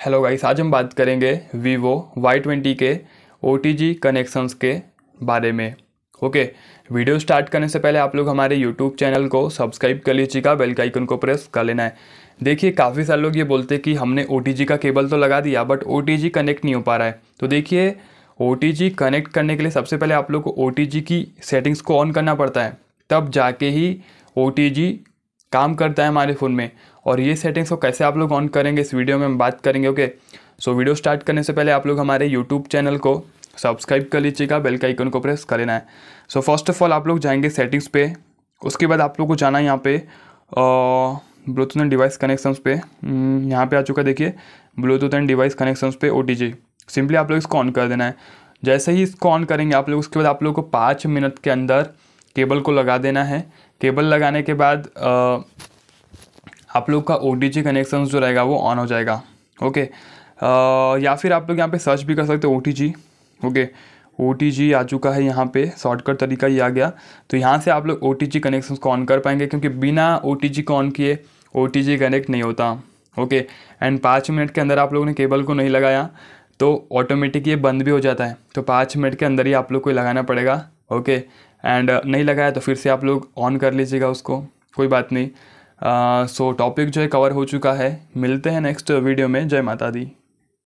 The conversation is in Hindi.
हेलो गाइस आज हम बात करेंगे वीवो वाई ट्वेंटी के ओ कनेक्शंस के बारे में ओके वीडियो स्टार्ट करने से पहले आप लोग हमारे यूट्यूब चैनल को सब्सक्राइब कर लीजिएगा बेल का आइकन को प्रेस कर लेना है देखिए काफ़ी सारे लोग ये बोलते हैं कि हमने ओ का केबल तो लगा दिया बट ओ कनेक्ट नहीं हो पा रहा है तो देखिए ओ कनेक्ट करने के लिए सबसे पहले आप लोग को ओ की सेटिंग्स को ऑन करना पड़ता है तब जाके ही ओ काम करता है हमारे फ़ोन में और ये सेटिंग्स को कैसे आप लोग ऑन करेंगे इस वीडियो में हम बात करेंगे ओके सो वीडियो स्टार्ट करने से पहले आप लोग हमारे यूट्यूब चैनल को सब्सक्राइब कर लीजिएगा बेल का आइकन को प्रेस कर लेना है सो फर्स्ट ऑफ ऑल आप लोग जाएंगे सेटिंग्स पे उसके बाद आप लोग को जाना है यहाँ पे ब्लूटूथ एंड डिवाइस कनेक्शंस पे हम्म, यहाँ पे आ चुका देखिए ब्लूटूथ एंड डिवाइस कनेक्शंस पे ओ सिंपली आप लोग इसको ऑन कर देना है जैसे ही इसको ऑन करेंगे आप लोग उसके बाद आप लोग को पाँच मिनट के अंदर केबल को लगा देना है केबल लगाने के बाद आ, आप लोग का ओ कनेक्शन जो रहेगा वो ऑन हो जाएगा ओके आ, या फिर आप लोग यहाँ पे सर्च भी कर सकते हो ओ ओके ओ आ चुका है यहाँ पे शॉर्टकट तरीका ये आ गया तो यहाँ से आप लोग ओ टी कनेक्शन को ऑन कर पाएंगे क्योंकि बिना ओ को ऑन किए ओ कनेक्ट नहीं होता ओके एंड पाँच मिनट के अंदर आप लोगों ने केबल को नहीं लगाया तो ऑटोमेटिक ये बंद भी हो जाता है तो पाँच मिनट के अंदर ही आप लोग को लगाना पड़ेगा ओके एंड नहीं लगाया तो फिर से आप लोग ऑन कर लीजिएगा उसको कोई बात नहीं सो टॉपिक जो है कवर हो चुका है मिलते हैं नेक्स्ट वीडियो में जय माता दी